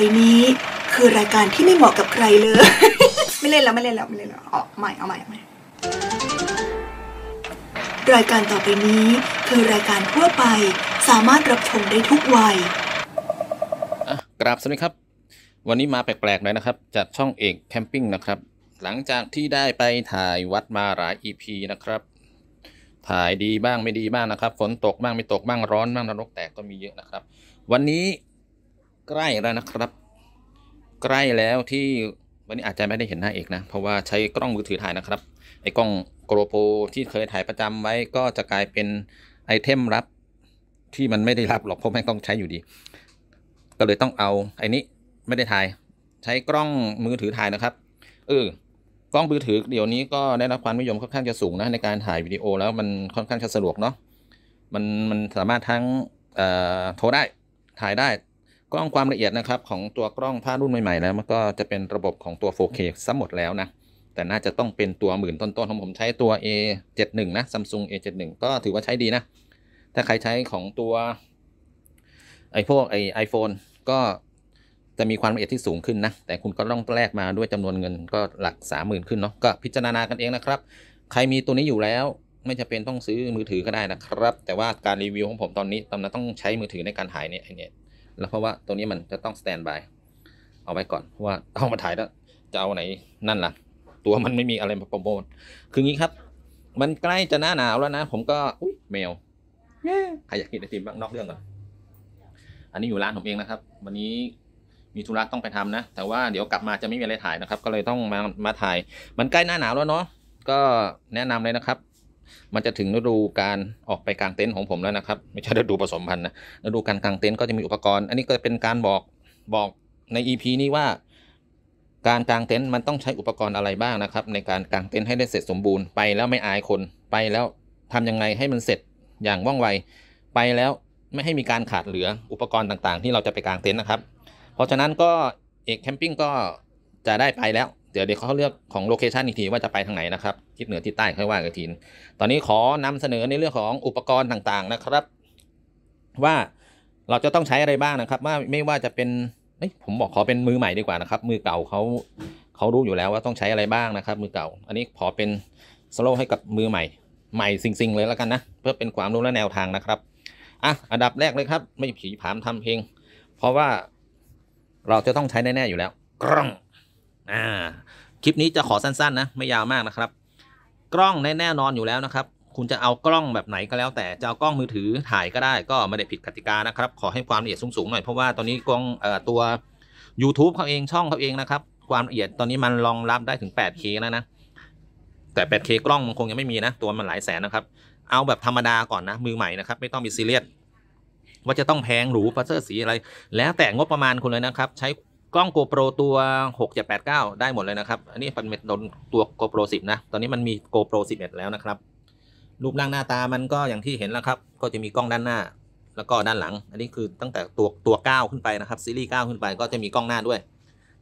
ไปนี้คือรายการที่ไม่เหมาะกับใครเลย ไม่เล่นแล้วไม่เล่นแล้วไม่เล่นแล้วเอาใหม่เอาใหม่เอาใหม่รายการต่อไปนี้คือรายการทั่วไปสามารถรับชมได้ทุกวัยอ่ะกราบสวัสดีครับ วันนี้มาแปลกๆหน่อยนะครับจากช่องเอกแคมปิ้งนะครับหลังจากที่ได้ไปถ่ายวัดมาหลาย EP นะครับ ถ่ายดีบ้างไม่ดีบ้างนะครับ ฝนตกบ้างไม่ตกบ้างร้อนบ้างนรกแตกก็มีเยอะนะครับ วันนี้ใกล้แล้วนะครับ ใกล้แล้วที่วันนี้อาจจะไม่ได้เห็นหน้าเอกนะเพราะว่าใช้กล้องมือถือถ่ายนะครับไอ้กล้องโกโปที่เคยถ่ายประจำไว้ ก็จะกลายเป็นไอเทมรับที่มันไม่ได้รับหรอกเพราะแม่งต้องใช้อยู่ดี ก็เลยต้องเอาไอ้นี้ไม่ได้ถ่ายใช้กล้องมือถือถ่ายนะครับเออกล้องมือถือเดี๋ยวนี้ก็ได้รับความนิยมค่อนข้างจะสูงนะในการถ่ายวิดีโอ แล้วมันค่อนข้างจะสะดวกเนาะมันมันสามารถทั้งโทรได้ถ่ายได้กล้องความละเอียดนะครับ ของตัวกล้องผ้ารุ่นใหม่ๆแล้วมันก็จะเป็นระบบของตัว 4K ซะหมดแล้วนะ แต่น่าจะต้องเป็นตัวหมื่นต้นๆของผมใช้ตัว A71 นะ Samsung A71 ก็ถือว่าใช้ดีนะ ถ้าใครใช้ของตัวไอพวกไอไอโฟนก็จะมีความละเอียดที่สูงขึ้นนะ แต่คุณก็ต้องแลกมาด้วยจำนวนเงินก็หลัก 30,000 ขึ้นเนาะก็พิจารณากันเองนะครับ ใครมีตัวนี้อยู่แล้วไม่จำเป็นต้องซื้อมือถือก็ได้นะครับแต่ว่าการรีวิวของผมตอนนี้ตอนนั้นต้องใช้มือถือในการถ่ายเนี่ยแล้วเพราะว่าตัวนี้มันจะต้องสแตนบายเอาไว้ก่อนเพราะว่าเอามาถ่ายแล้วจะเอาไหนนั่นล่ะ ตัวมันไม่มีอะไรมาโปรโมทคืองี้ครับ มันใกล้จะหน้าหนาวแล้วนะผมก็อุ้ยแมวใครอยากกินไอติมบ้างนอกเรื่องก่อนอันนี้อยู่ร้านผมเองนะครับ วันนี้มีธุระต้องไปทำนะแต่ว่าเดี๋ยวกลับมาจะไม่มีอะไรถ่ายนะครับ ก็เลยต้องมามาถ่าย มันใกล้หน้าหนาวแล้วเนาะก็แนะนำเลยนะครับมันจะถึงฤดูการออกไปกลางเต็นท์ของผมแล้วนะครับไม่ใช่ฤดูผสมพันธุ์นะฤดูการกลางเต็นท์ก็จะมีอุปกรณ์ อันนี้ก็เป็นการบอกบอกใน EP นี้ว่า การกลางเต็นท์มันต้องใช้อุปกรณ์อะไรบ้างนะครับในการกลางเต็นท์ให้ได้เสร็จสมบูรณ์ไปแล้วไม่อายคนไปแล้วทำยัง ไงให้มันเสร็จอย่างว่องไวไปแล้วไม่ให้มีการขาดเหลืออุปกรณ์ต่างๆ ที่เราจะไปกลางเต็นท์นะครับ เพราะฉะนั้นก็เอกแคมปิ้งก็จะได้ไปแล้วเดี๋ยวเดี๋ยวเขาเลือกของโลเคชันอีกทีว่าจะไปทางไหนนะครับทิศเหนือทิศใต้ค่อยว่ากันทีนตอนนี้ขอนำเสนอในเรื่องของอุปกรณ์ต่าง ๆนะครับ ว่าเราจะต้องใช้อะไรบ้างนะครับว่าไม่ว่าจะเป็นผมบอกขอเป็นมือใหม่ดีกว่านะครับมือเก่าเขาเขารู้อยู่แล้วว่าต้องใช้อะไรบ้างนะครับ มือเก่า อันนี้ขอเป็นสโลให้กับมือใหม่ ใหม่สิงๆเลยแล้วกันนะเพื่อเป็นความรู้และแนวทางนะครับอ่ะอันดับแรกเลยครับ ไม่ผีผามทำเพลงเพราะว่าเราจะต้องใช้แน่ๆอยู่แล้วกร้องอ่าคลิปนี้จะขอสั้นๆนะไม่ยาวมากนะครับกล้องแน่นอนอยู่แล้วนะครับคุณจะเอากล้องแบบไหนก็แล้ว แต่จะเอากล้องมือถือถ่ายก็ได้ก็ไม่ได้ผิดกติกานะครับขอให้ความละเอียดสูงๆหน่อยเพราะว่าตอนนี้กล้องเอ่อตัว YouTube เขาเองช่องเขาเองนะครับความละเอียดตอนนี้มันรองรับได้ถึง 8K แล้วนะแต่ 8K กล้องมันคงยังไม่มีนะ ตัวมันหลายแสนนะครับเอาแบบธรรมดาก่อนนะมือใหม่นะครับไม่ต้องมีซีเรียสว่าจะต้องแพงหรูฟัซเซอร์สีอะไร แล้วแต่งบประมาณคุณเลยนะครับ ใช้กล้อง GoPro ตัว6789 ได้หมดเลยนะครับ อันนี้เป็นโดนตัว GoPro 10 นะ ตอนนี้มันมี GoPro 11 แล้วนะครับ รูปร่างหน้าตา มันก็อย่างที่เห็นแล้วครับ ก็จะมีกล้องด้านหน้าแล้วก็ด้านหลัง อันนี้คือตั้งแต่ตัวตัว 9 ขึ้นไปนะครับซีรีส์9ขึ้นไปก็จะมีกล้องหน้าด้วย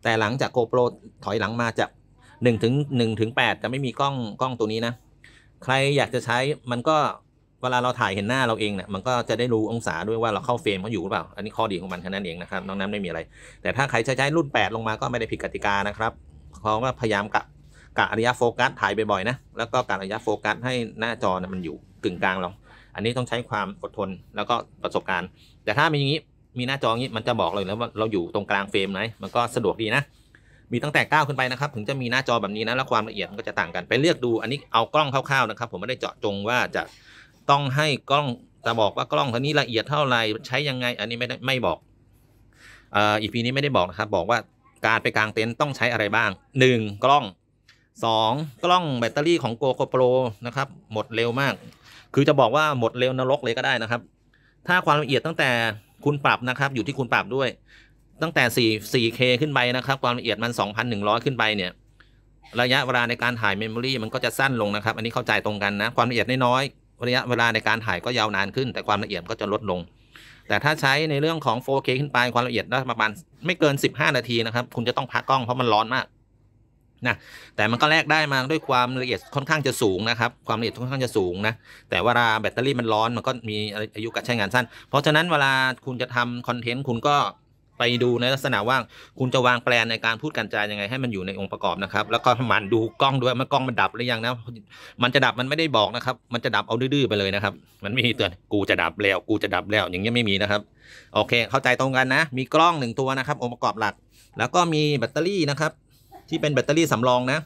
แต่หลังจาก GoPro ถอยหลังมาจาก1ถึง1ถึง8 จะไม่มีกล้องกล้องตัวนี้นะ ใครอยากจะใช้มันก็เวลาเราถ่ายเห็นหน้าเราเองเนี่ย มันก็จะได้รู้องศาด้วยว่าเราเข้าเฟรมเขาอยู่หรือเปล่า อันนี้ข้อดีของมันแค่นั้นเองนะครับ น้องน้ำไม่มีอะไร แต่ถ้าใครใช้ใช้รุ่น 8 ลงมาก็ไม่ได้ผิดกติกานะครับเขาก็พยายามกะกะระยะโฟกัสถ่ายบ่อยๆนะ แล้วก็กะระยะโฟกัสให้หน้าจอเนี่ยมันอยู่กึ่งกลางเรา อันนี้ต้องใช้ความอดทนแล้วก็ประสบการณ์ แต่ถ้ามีอย่างนี้ มีหน้าจออย่างนี้มันจะบอกเลยแล้วว่าเราอยู่ตรงกลางเฟรมไหนมันก็สะดวกดีนะ มีตั้งแต่9ขึ้นไปนะครับถึงจะมีหน้าจอแบบนี้นะ แล้วความละเอียดมันก็จะต่างกันไปเลือกดูอันนี้เอากล้องคร่าวๆนะครับผมไม่ได้เจาะจงว่าจะต้องให้กล้อง จะบอกว่ากล้องคันนี้ละเอียดเท่าไหร่ใช้ยังไง อันนี้ไม่ได้ไม่บอกอีพีนี้ไม่ได้บอกนะครับบอกว่าการไปกลางเต็นต์ต้องใช้อะไรบ้าง 1. กล้อง 2. กล้องแบตเตอรี่ของโกโกโปรนะครับหมดเร็วมากคือจะบอกว่าหมดเร็วนรกเลยก็ได้นะครับถ้าความละเอียดตั้งแต่คุณปรับนะครับ อยู่ที่คุณปรับด้วยตั้งแต่ 4 4K ขึ้นไปนะครับความละเอียดมัน 2,100 ขึ้นไปเนี่ย ระยะเวลาในการถ่ายเมมโมรีมันก็จะสั้นลงนะครับ อันนี้เข้าใจตรงกันนะความละเอียดน้อยระยะเวลาในการถ่ายก็ยาวนานขึ้น แต่ความละเอียดก็จะลดลง แต่ถ้าใช้ในเรื่องของ 4K ขึ้นไปความละเอียดได้ประมาณไม่เกิน 15 นาทีนะครับคุณจะต้องพักกล้องเพราะมันร้อนมากนะแต่มันก็แลกได้มาด้วยความละเอียดค่อนข้างจะสูงนะครับ ความละเอียดค่อนข้างจะสูงนะแต่เวลาแบตเตอรี่มันร้อน มันก็มีอายุการใช้งานสั้น เพราะฉะนั้นเวลาคุณจะทำคอนเทนต์คุณก็ไปดูในลักษณะว่าคุณจะวางแปลนในการพูดการจายังไง ให้มันอยู่ในองค์ประกอบนะครับ แล้วก็มันดูกล้องด้วยมันกล้องมันดับหรือยังนะมันจะดับมันไม่ได้บอกนะครับ มันจะดับเอาดื้อไปเลยนะครับ มันไม่มีเตือนกูจะดับแล้ว กูจะดับแล้วอย่างเงี้ยไม่มีนะครับ โอเคเข้าใจตรงกันนะมีกล้องหนึ่งตัวนะครับ องค์ประกอบหลักแล้วก็มีแบตเตอรี่นะครับ ที่เป็นแบตเตอรี่สำรองนะ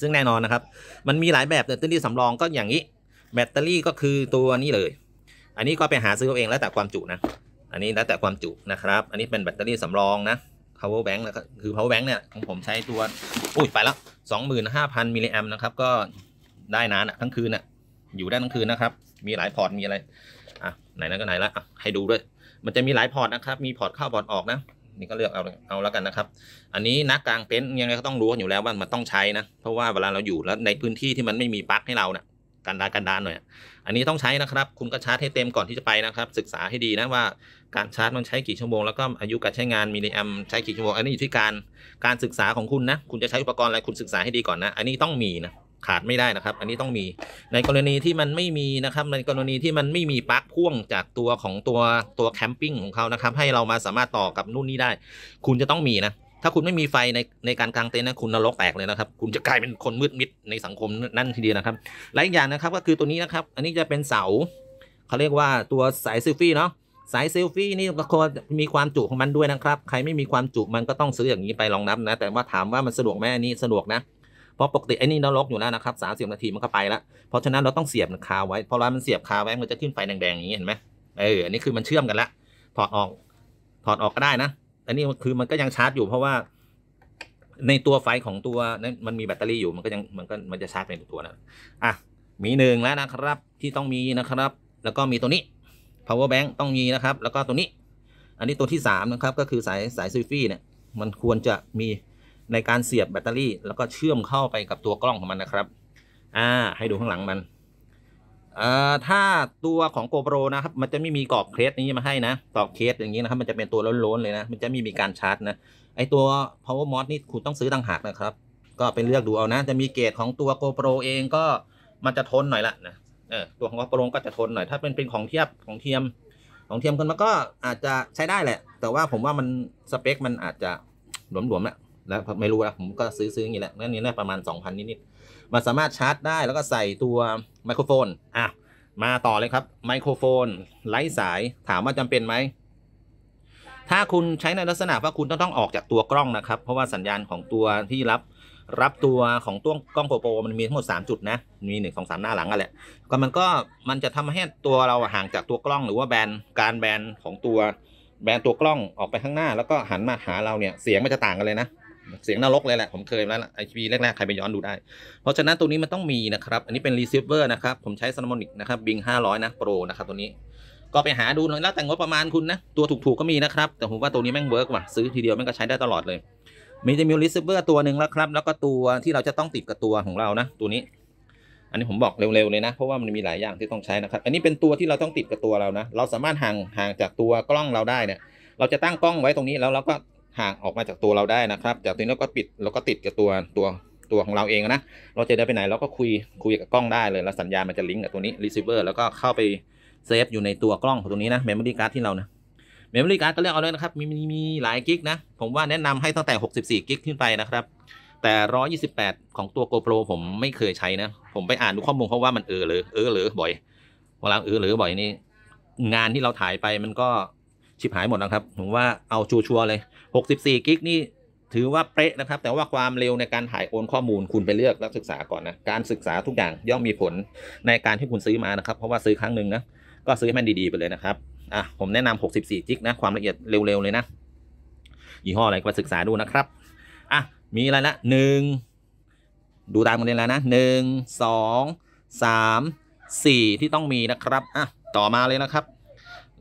ซึ่งแน่นอนนะครับ มันมีหลายแบบแบตเตอรี่สำรองก็อย่างนี้ แบตเตอรี่ก็คือตัวนี้เลย อันนี้ก็ไปหาซื้อเองแล้วแต่ความจุนะอันนี้แล้วแต่ความจุนะครับ อันนี้เป็นแบตเตอรี่สำรองนะ power bank นะครับคือ power bank เนี่ยของผมใช้ตัว อุ้ย ไปแล้ว25,000มิลลิแอมนะครับ ก็ได้นานอะทั้งคืนอะอยู่ได้ทั้งคืนนะครับ มีหลายพอร์ตมีอะไร อ่ะ ไหนนันก็ไหนละให้ดูด้วย มันจะมีหลายพอร์ตนะครับ มีพอร์ตเข้าพอร์ตออกนะ นี่ก็เลือกเอาเอาแล้วกันนะครับ อันนี้นักกลางเต็นท์ยังไงก็ต้องรู้อยู่แล้วว่ามันต้องใช้นะ เพราะว่าเวลาเราอยู่แล้วในพื้นที่ที่มันไม่มีปลั๊กให้เราเนะี่ยกันดากันดานหน่อย อันนี้ต้องใช้นะครับ คุณก็ชาร์จให้เต็มก่อนที่จะไปนะครับศึกษาให้ดีนะว่าการชาร์จมันใช้กี่ชั่วโมงแล้วก็อายุการใช้งานมิลลิแอมใช้กี่ชั่วโมงอันนี้อยู่ที่การการศึกษาของคุณนะคุณจะใช้อุปกรณ์อะไรคุณศึกษาให้ดีก่อนนะ อันนี้ต้องมีนะขาดไม่ได้นะครับ อันนี้ต้องมีในกรณีที่มันไม่มีนะครับ ในกรณีที่มันไม่มีปลั๊กพ่วงจากตัวของตัวตัวแคมปิ้งของเขานะครับให้เรามาสามารถต่อกับนู่นนี่ได้ คุณจะต้องมีนะถ้าคุณไม่มีไฟในในการกางเต็นท์นะคุณนรกแตกเลยนะครับ คุณจะกลายเป็นคนมืดมิดในสังคมนั่นทีเดียวนะครับ และอีกอย่างนะครับก็คือตัวนี้นะครับอันนี้จะเป็นเสาเขาเรียกว่าตัวสายเซลฟี่เนาะสายเซลฟี่นี่ก็มีความจุของมันด้วยนะครับ ใครไม่มีความจุมันก็ต้องซื้ออย่างนี้ไปลองนับนะ แต่ว่าถามว่ามันสะดวกไหมอันนี้สะดวกนะเพราะปกติไอ้นี่นรกอยู่แล้วนะครับสามสิบนาทีมันก็ไปแล้วเพราะฉะนั้นเราต้องเสียบคาไว้พอเรามันเสียบคาไว้มันจะขึ้นไฟแดงๆอย่างนี้เห็นไหมเอออันนี้คือมันเชื่อมกันละถอดออกถอดออกก็ได้นะอันนี้คือมันก็ยังชาร์จอยู่เพราะว่าในตัวไฟของตัวนั้นมันมีแบตเตอรี่อยู่มันก็ยังมันก็มันจะชาร์จปในตัวนะอ่ะ มีหนึ่งแล้วนะครับที่ต้องมีนะครับ แล้วก็มีตัวนี้ power bank ต้องมีนะครับแล้วก็ตัวนี้อันนี้ตัวที่สามนะครับก็คือสายสายซูฟี่เนี่ยมันควรจะมีในการเสียบแบตเตอรี่ แล้วก็เชื่อมเข้าไปกับตัวกล้องของมันนะครับ อ่า ให้ดูข้างหลังมันถ้าตัวของ g o p ปรนะครับมันจะไม่มีกรอบเคสนี้มาให้นะกรอบเคสอย่างนี้นะครับมันจะเป็นตัวล้นๆเลยนะมันจะไม่มีการชาร์จนะไอตัว power mod นี่คุณต้องซื้อต่างหากนะครับก็เป็นเลือกดูเอานะ จะมีเกรดของตัว g o p ปรเองก็มันจะทนหน่อยละนะเออตัวของ g o p ปรก็จะทนหน่อยถ้าเป็นเป็นของเทียบของเทียมของเทียมกันมันก็อาจจะใช้ได้แหละ แต่ว่าผมว่ามันสเปค มันอาจจะหลวมๆแหละแล้วไม่รู้นะผมก็ซื้อๆอย่าง นี้แหละนั่นนี่น่าประมาณ 2,000นิดๆมันสามารถชาร์จได้แล้วก็ใส่ตัวไมโครโฟน อ่ะ มาต่อเลยครับ ไมโครโฟนไร้สายถามว่าจำเป็นไหม ถ้าคุณใช้ในลักษณะว่าคุณต้องต้องออกจากตัวกล้องนะครับ เพราะว่าสัญญาณของตัวที่รับรับตัวของตัวกล้องโปรโปมันมีทั้งหมด 3 จุดนะ มี1ามหน้าหลังกันแหละ ก็มันก็มันจะทำให้ตัวเราห่างจากตัวกล้องหรือว่าแบนการแบนของตัวแบนตัวกล้องออกไปข้างหน้า แล้วก็หันมาหาเราเนี่ยเสียงมันจะต่างกันเลยนะเสียงนรกเลยแหละ ผมเคยแล้วไอพีแรกๆ ใครไปย้อนดูได้ เพราะฉะนั้นตัวนี้มันต้องมีนะครับ อันนี้เป็นรีเซิร์ฟเวอร์นะครับ ผมใช้ซันมอนิกนะครับบิงห้าร้อยนะโปร นะครับตัวนี้ ก็ไปหาดูหน่อยแล้วแต่งบประมาณคุณนะ ตัวถูกๆ ก็มีนะครับ แต่ผมว่าตัวนี้แม่งเวิร์กว่ะซื้อทีเดียวแม่งก็ใช้ได้ตลอดเลย มีจะมีรีเซิร์ฟเวอร์ตัวหนึ่งแล้วครับแล้วก็ตัวที่เราจะต้องติดกับตัวของเรานะ ตัวนี้ อันนี้ผมบอกเร็วๆ เลยนะ เพราะว่ามันมีหลายอย่างที่ต้องใช้นะครับอันนี้เป็นตัวที่เราต้องติดกับตัวเรานะ เราสามารถห่างห่างจากตัวกล้องเราได้เนี่ยเราจะตั้งกล้องไว้ตรงนี้แล้วเราก็ห่างออกมาจากตัวเราได้นะครับ จากตัวนี้เราก็ปิดเราก็ติดกับตัวตัวตัวของเราเองนะ เราจะได้ไปไหนเราก็คุยคุยกับกล้องได้เลยแล้วสัญญาณมันจะลิงก์กับตัวนี้รีเซิร์ฟเวอร์แล้วก็เข้าไปเซฟอยู่ในตัวกล้องของตัวนี้นะเมมโมรี่การ์ดที่เรานะเมมโมรี่การ์ดก็เลือกเอาเลยนะครับมีมีมีหลายกิกนะผมว่าแนะนำให้ตั้งแต่64กิกขึ้นไปนะครับ แต่128 ของตัว GoPro ผมไม่เคยใช้นะ ผมไปอ่านดูข้อมูลเพราะว่ามันเออเลยเออเลยบ่อยเวลาเออเลยบ่อยนี่งานที่เราถ่ายไปมันก็ชิบหายหมดนะครับ ผมว่าเอาชัวร์เลย64กิกนี่ถือว่าเป๊ะนะครับ แต่ว่าความเร็วในการถ่ายโอนข้อมูลคุณไปเลือกนักศึกษาก่อนนะ การศึกษาทุกอย่างย่อมมีผลในการที่คุณซื้อมานะครับ เพราะว่าซื้อครั้งหนึ่งนะก็ซื้อให้มันดีๆไปเลยนะครับอ่ะผมแนะนำ64กิกนะความละเอียดเร็ว ๆ เลยนะยี่ห้อ อะไรก็ศึกษาดูนะครับอ่ะมีอะไรละหนึ่งดูตามกันเลยแล้วนะหนึ่งสองสามสี่ที่ต้องมีนะครับอ่ะต่อมาเลยนะครับ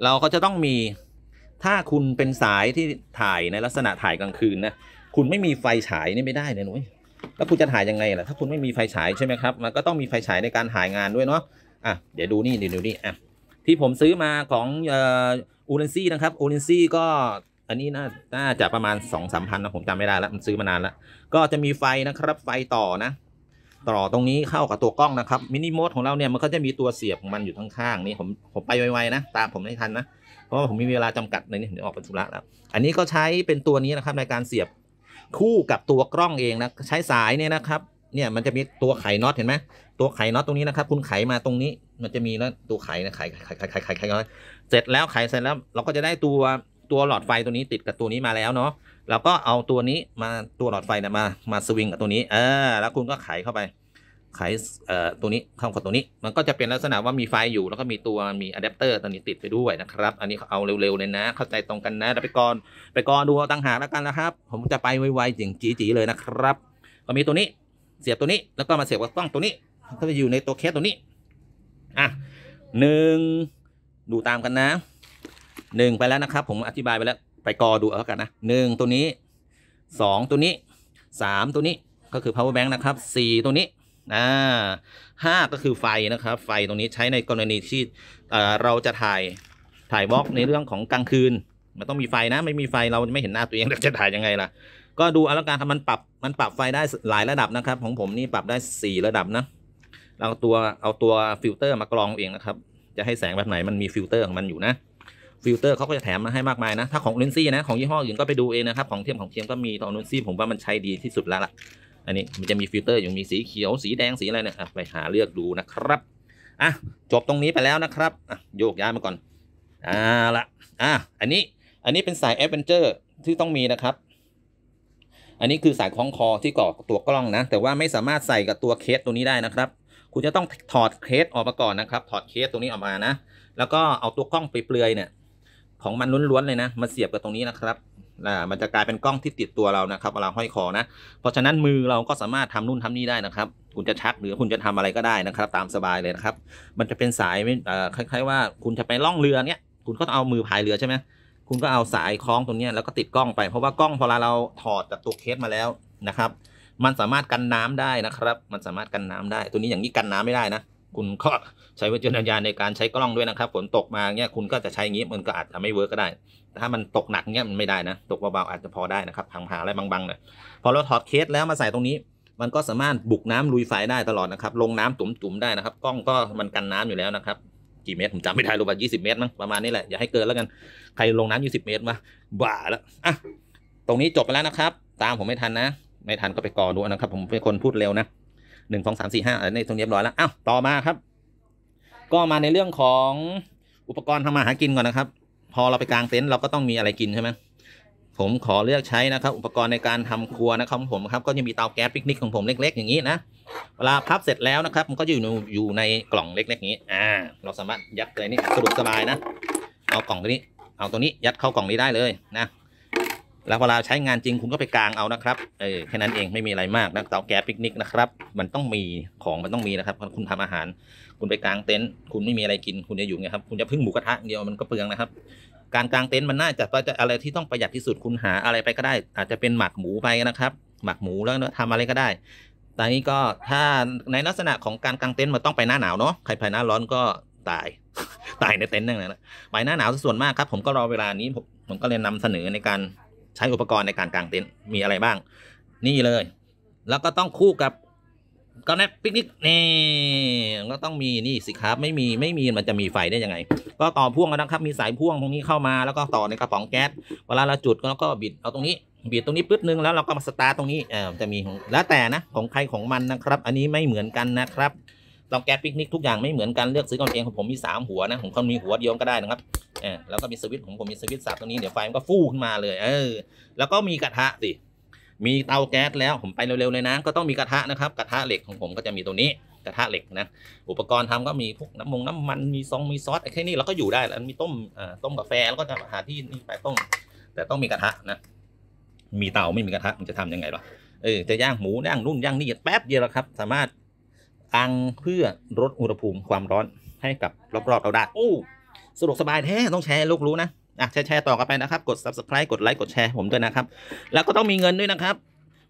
เราก็จะต้องมีถ้าคุณเป็นสายที่ถ่ายในลักษณะถ่ายกลางคืนนะคุณไม่มีไฟฉายนี่ไม่ได้นะหนุ้ยแล้วคุณจะถ่ายยังไงล่ะถ้า คุณไม่มีไฟฉายใช่ไหมครับมันก็ต้องมีไฟฉายในการถ่ายงานด้วยเนาะอ่ะเดี๋ยวดูนี่เดี๋ยวดูนี่อ่ะที่ผมซื้อมาของอูเรนซี่นะครับอูเรนซี่ก็อันนี้น่าน่าจะประมาณ2องสามพันนะผมจำไม่ได้แล้วมันซื้อมานานแล้วก็จะมีไฟนะครับ ไฟต่อนะ ต่อตรงนี้เข้ากับตัวกล้องนะครับมินิโมดของเราเนี่ยมันก็จะมีตัวเสียบของมันอยู่ข้างๆนี่ผมผมไปไวๆนะตามผมให้ทันนะเพราะผมมีเวลาจำกัดในนี้เดี๋ยวออกรปธุระแล้ว อันนี้ก็ใช้เป็นตัวนี้นะครับในการเสียบคู่กับตัวกล้องเองนะใช้สายเนี่ยนะครับ เนี่ยมันจะมีตัวไขน็อตเห็นไหมตัวไขน็อตตรงนี้นะครับ คุณไขมาตรงนี้ มันจะมีแล้วตัวไขนะไขไขไขไขไขไขเสร็จแล้วไขเสร็จแล้ว เราก็จะได้ตัวตัวหลอดไฟตัวนี้ ติดกับตัวนี้มาแล้วเนาะเราก็เอาตัวนี้มาตัวหลอดไฟเนี่ยมามาสวิง กับตัวนี้เออแล้วคุณก็ไขเข้าไปไขตัวนี้เข้ากับตัวนี้ มันก็จะเป็นลักษณะว่ามีไฟอยู่แล้วก็มีตัวมีอะแดปเตอร์ตัวนี้ติดไปด้วยนะครับ อันนี้เอาเร็วๆเลยนะเข้าใจตรงกันนะไปก่อนไปก่อนดูตั้งหากแล้วกันนะครับผมจะไปไวๆจริงจีๆเลยนะครับ ก็มีตัวนี้เสียบตัวนี้แล้วก็มาเสียบกับกล้องตัวนี้ก็จะอยู่ในตัวเคสตัวนี้อ่ะหนึ่งดูตามกันนะหนึ่งไปแล้วนะครับ ผมอธิบายไปแล้วไปกอดูเอากันนะหนึ่งตัวนี้สองตัวนี้สามตัวนี้ก็คือ power bank นะครับสี่ตัวนี้อ่าห้าก็คือไฟนะครับ ไฟตรงนี้ใช้ในกรณีที่เราจะถ่ายถ่ายบล็อกในเรื่องของกลางคืน มันต้องมีไฟนะ ไม่มีไฟเราไม่เห็นหน้าตัวเองเราจะถ่ายยังไงล่ะ ก็ดูเอาละกันครับมันปรับมันปรับไฟได้หลายระดับนะครับของผมนี่ปรับได้สี่ระดับนะเราตัวเอาตัวฟิลเตอร์มากรองเองนะครับจะให้แสงแบบไหนมันมีฟิลเตอร์ของมันอยู่นะฟิลเตอร์เขาก็จะแถมมาให้มากมายนะถ้าของลุนซี่นะของยี่ห้ออื่นก็ไปดูเองนะครับของเทียมของเทียมก็มีตอนลุนซี่ผมว่ามันใช้ดีที่สุดแล้วล่ะอันนี้มันจะมีฟิลเตอร์อยู่มีสีเขียวสีแดงสีอะไรเนี่ยไปหาเลือกดูนะครับอ่ะจบตรงนี้ไปแล้วนะครับอ่ะโยกย้ายมาก่อนอ่าละอ่ะอันนี้อันนี้เป็นสายแอดเวนเจอร์ที่ต้องมีนะครับ อันนี้คือสายคล้องคอที่กาะตัวกล้องนะ แต่ว่าไม่สามารถใส่กับตัวเคสตัวนี้ได้นะครับ คุณจะต้องถอดเคสออกมาก่อนนะครับ ถอดเคสตรงนี้ออกมานะแล้วก็เอาตัวกล้องไปเปลือยเนี่ย ของมันล้วนๆเลยนะ มาเสียบกับตรงนี้นะครับนะมันจะกลายเป็นกล้องที่ติดตัวเรานะครับเวลาห้อยคอนะ เพราะฉะนั้นมือเราก็สามารถ ทำนู่น ทำนี่ได้นะครับ คุณจะชักหรือคุณจะ ทำอะไรก็ได้นะครับตามสบายเลยนะครับ มันจะเป็นสายคล้ายๆว่า คุณจะไปล่องเรือเนี้ยคุณก็เอามือพายเรือใช่ไหม คุณก็เอาสายคล้องตรงนี้แล้วก็ติดกล้องไป เพราะว่ากล้องพอเราถอดจากตัวเคสมาแล้วนะครับ มันสามารถกันน้ำได้นะครับ มันสามารถกันน้ำได้ ตัวนี้อย่างนี้กันน้ำไม่ได้นะคุณก็ใช้วิจารณญาณในการใช้กล้องด้วยนะครับฝนตกมาเงี้ย คุณก็จะใช้งี้มันก็อาจจะไม่เวิร์กก็ได้ ถ้ามันตกหนักเงี้ยมันไม่ได้นะตกเบาๆอาจจะพอได้นะครับพางๆาอะไรบางๆเ่ยพอเราถอดเคสแล้วมาใส่ตรงนี้มันก็สามารถบุกน้ำลุยไฟได้ตลอดนะครับลงน้ำตุ่มๆได้นะครับกล้องก็มันกันน้ำอยู่แล้วนะครับกี่เมตรผมจำไม่ได้รู้ว่ายี่สิบเมตรมั้งประมาณนี้แหละอย่าให้เกินแล้วกันใครลงน้ำยี่สิบเมตรมาบ่าแล้วอ่ะตรงนี้จบไปแล้วนะครับ ตามผมไม่ทันนะ ไม่ทันก็ไปกอดูนะครับ ผมเป็นคนพูดเร็วนะหนึ่งสองสามสี่ห้าในตรงเรียบร้อยแล้วเอ้าต่อมา ครับ ก็มาในเรื่องของอุปกรณ์ทำมาหากินก่อนนะครับ พอเราไปกลางเต็นท์เราก็ต้องมีอะไรกิน ใช่ไหมผมขอเลือกใช้ นะ ครับอุปกรณ์ในการทำครัว นะครับผมครับก็จะมีเตาแก๊สปิกนิก ของ ผมเล็กๆ อย่างนี้ นะ เวลา พับเสร็จแล้วนะครับ มันก็อยู่อยู่ในกล่องเล็กๆนี้ อ่า เราสามารถยัดเลยนี่สะดวกสบายนะเอากล่องตัวนี้ เอาตัวนี้ยัดเข้ากล่องนี้ได้เลยนะแล้วเวลาใช้งานจริงคุณก็ไปกลางเอานะครับ เออแค่นั้นเองไม่มีอะไรมากนะเตาแก๊สปิกนิกนะครับมันต้องมีของมันต้องมีนะครับ คุณทำอาหาร คุณไปกลางเต็นท์คุณไม่มีอะไรกินคุณจะอยู่ไงครับ คุณจะพึ่งหมูกระทะเดียวมันก็เปลืองนะครับ การกลางเต็นท์มันน่าจะอะไรที่ต้องประหยัดที่สุดคุณหาอะไรไปก็ได้ อาจจะเป็นหมักหมูไปนะครับ หมักหมูแล้วทำอะไรก็ได้ตอนนี้ก็ถ้าในลักษณะของการกางเต็นท์มันต้องไปหน้าหนาวเนาะใครไปหน้าร้อนก็ตาย ตายในเต็นท์นั่นแหละไปหน้าหนาวส่วนมากครับผมก็รอเวลานี้ผมก็เลยนำเสนอในการใช้อุปกรณ์ในการกางเต็นท์มีอะไรบ้าง นี่เลย แล้วก็ต้องคู่กับก็แนบปิกนิกนี่ก็ต้องมีนี่สิครับ ไม่มีไม่มีมันจะมีไฟได้ยังไง ก็ต่อพ่วงนนะครับมีสายพ่วงตรงนี้เข้ามา แล้วก็ต่อในกระป๋องแก๊สเวลาเราจุดแล้วก็บิดเอาตรงนี้ บิดตรงนี้ปึ๊ดนึง แล้วเราก็มาสตาร์ตรงนี้เออจะมีแล้วแต่นะ ของใครของมันนะครับ อันนี้ไม่เหมือนกันนะครับลองแก๊สปิกนิกทุกอย่างไม่เหมือนกัน เลือกซื้อกันเองของผม มี3หัวนะของเขามีหัวเดียวก็ได้นะครับเออแล้วก็มีสวิตของผมมีสวิตสับตรงนี้เดี๋ยวไฟมันก็ฟูขึ้นมาเลย เออ แล้วก็มีกระทะสิมีเตาแก๊สแล้วผมไปเร็วๆเลยนะ ก็ต้องมีกระทะนะครับ กระทะเหล็กของผมก็จะมีตัวนี้กระทะเหล็กนะอุปกรณ์ทำก็มีพวกน้ำมงน้ำมันมีซอง มีซอสแค่นี้เราก็อยู่ได้แล้วมีต้มต้มกาแฟแล้วก็จะหาที่นี่ไปต้มแต่ต้องมีกระทะนะ มีเตาไม่มีกระทะมันจะทํำยังไงหระเออจะย่างหมูย่างนุ่นย่างนี่แป๊บเดียวครับ สามารถตังเพื่อลดอุณหภูมิความร้อนให้กับ รอบๆเราได้ โอ้สะดวกสบาย แท้ ต้องแชร์ลูกรู้นะ อ่ะ แชร์ต่อกันไป นะ ครับ กด subscribe กดไลค์กด แชร์ ผม ด้วย นะครับ แล้วก็ต้องมีเงินด้วยนะครับ